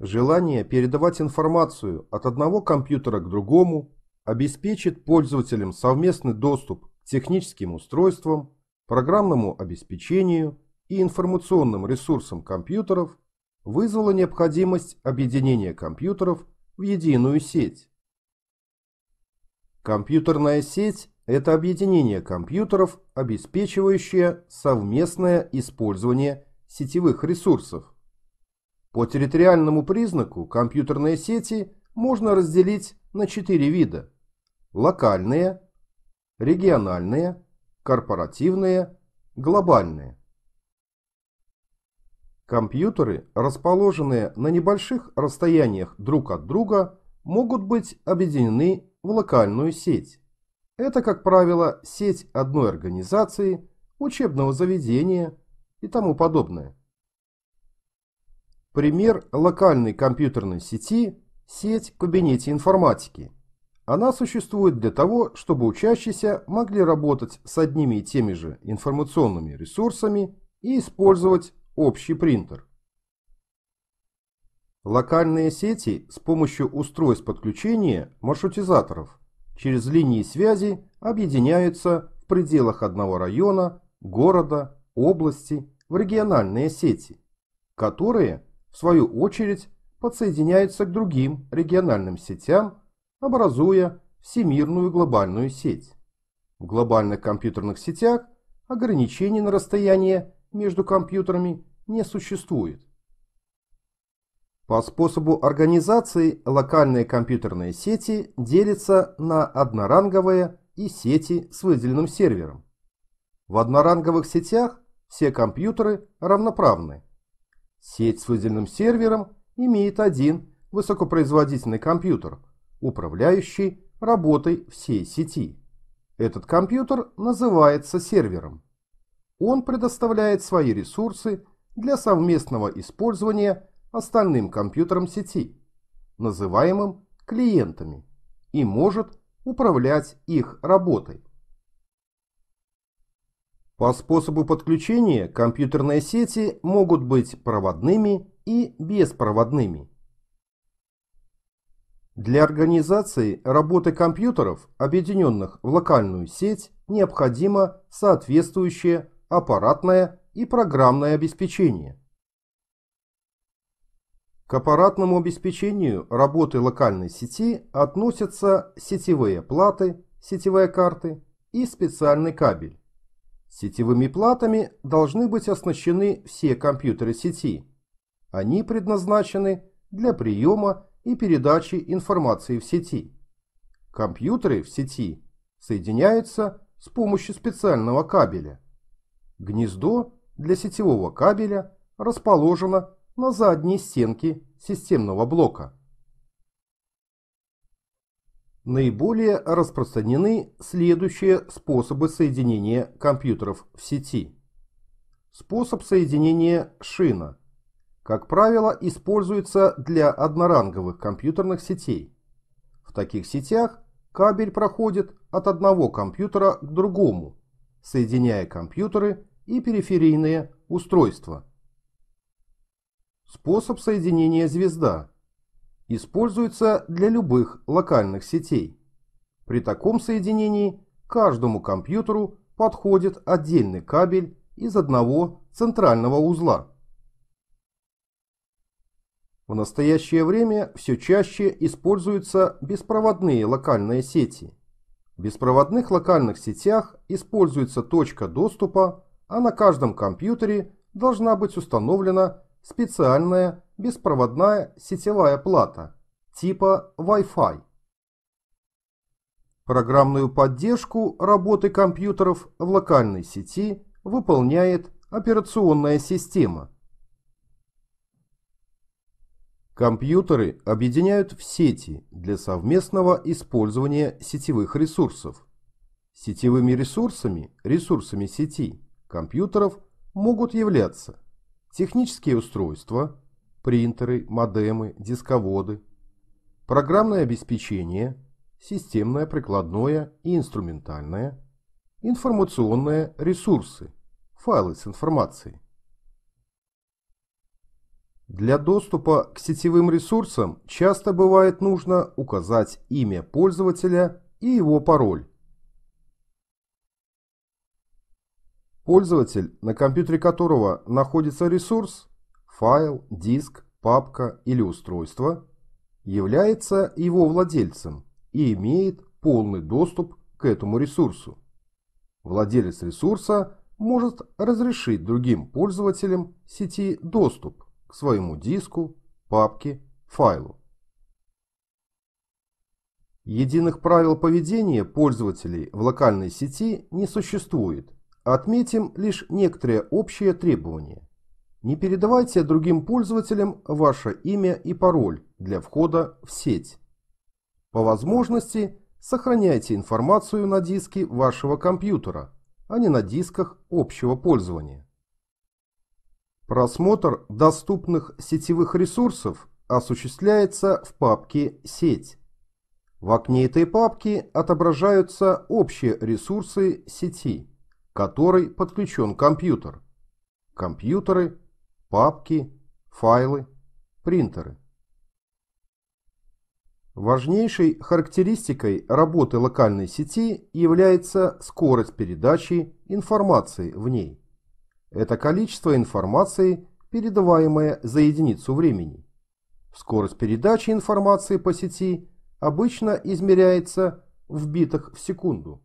Желание передавать информацию от одного компьютера к другому обеспечит пользователям совместный доступ к техническим устройствам, программному обеспечению и информационным ресурсам компьютеров вызвало необходимость объединения компьютеров в единую сеть. Компьютерная сеть – это объединение компьютеров, обеспечивающее совместное использование сетевых ресурсов. По территориальному признаку компьютерные сети можно разделить на четыре вида. Локальные, региональные, корпоративные, глобальные. Компьютеры, расположенные на небольших расстояниях друг от друга, могут быть объединены в локальную сеть. Это, как правило, сеть одной организации, учебного заведения и тому подобное. Пример локальной компьютерной сети – сеть в кабинете информатики. Она существует для того, чтобы учащиеся могли работать с одними и теми же информационными ресурсами и использовать общий принтер. Локальные сети с помощью устройств подключения маршрутизаторов через линии связи объединяются в пределах одного района, города, области в региональные сети, которые – в свою очередь подсоединяется к другим региональным сетям, образуя всемирную глобальную сеть. В глобальных компьютерных сетях ограничений на расстояние между компьютерами не существует. По способу организации локальные компьютерные сети делятся на одноранговые и сети с выделенным сервером. В одноранговых сетях все компьютеры равноправны, Сеть с выделенным сервером имеет один высокопроизводительный компьютер, управляющий работой всей сети. Этот компьютер называется сервером. Он предоставляет свои ресурсы для совместного использования остальным компьютером сети, называемым клиентами, и может управлять их работой. По способу подключения компьютерные сети могут быть проводными и беспроводными. Для организации работы компьютеров, объединенных в локальную сеть, необходимо соответствующее аппаратное и программное обеспечение. К аппаратному обеспечению работы локальной сети относятся сетевые платы, сетевые карты и специальный кабель. Сетевыми платами должны быть оснащены все компьютеры сети. Они предназначены для приема и передачи информации в сети. Компьютеры в сети соединяются с помощью специального кабеля. Гнездо для сетевого кабеля расположено на задней стенке системного блока. Наиболее распространены следующие способы соединения компьютеров в сети. Способ соединения шина. Как правило, используется для одноранговых компьютерных сетей. В таких сетях кабель проходит от одного компьютера к другому, соединяя компьютеры и периферийные устройства. Способ соединения звезда – используется для любых локальных сетей. При таком соединении каждому компьютеру подходит отдельный кабель из одного центрального узла. В настоящее время все чаще используются беспроводные локальные сети. В беспроводных локальных сетях используется точка доступа, а на каждом компьютере должна быть установлена специальная беспроводная сетевая плата типа Wi-Fi. Программную поддержку работы компьютеров в локальной сети выполняет операционная система. Компьютеры объединяют в сети для совместного использования сетевых ресурсов. Сетевыми ресурсами, ресурсами сети, компьютеров могут являться Технические устройства, принтеры, модемы, дисководы, программное обеспечение, системное, прикладное и инструментальное, информационные ресурсы, файлы с информацией. Для доступа к сетевым ресурсам часто бывает нужно указать имя пользователя и его пароль. Пользователь, на компьютере которого находится ресурс, файл, диск, папка или устройство, является его владельцем и имеет полный доступ к этому ресурсу. Владелец ресурса может разрешить другим пользователям сети доступ к своему диску, папке, файлу. Единых правил поведения пользователей в локальной сети не существует, Отметим лишь некоторые общие требования. Не передавайте другим пользователям ваше имя и пароль для входа в сеть. По возможности сохраняйте информацию на диске вашего компьютера, а не на дисках общего пользования. Просмотр доступных сетевых ресурсов осуществляется в папке «Сеть». В окне этой папки отображаются общие ресурсы сети которой подключен компьютер. Компьютеры, папки, файлы, принтеры. Важнейшей характеристикой работы локальной сети является скорость передачи информации в ней. Это количество информации, передаваемое за единицу времени. Скорость передачи информации по сети обычно измеряется в битах в секунду.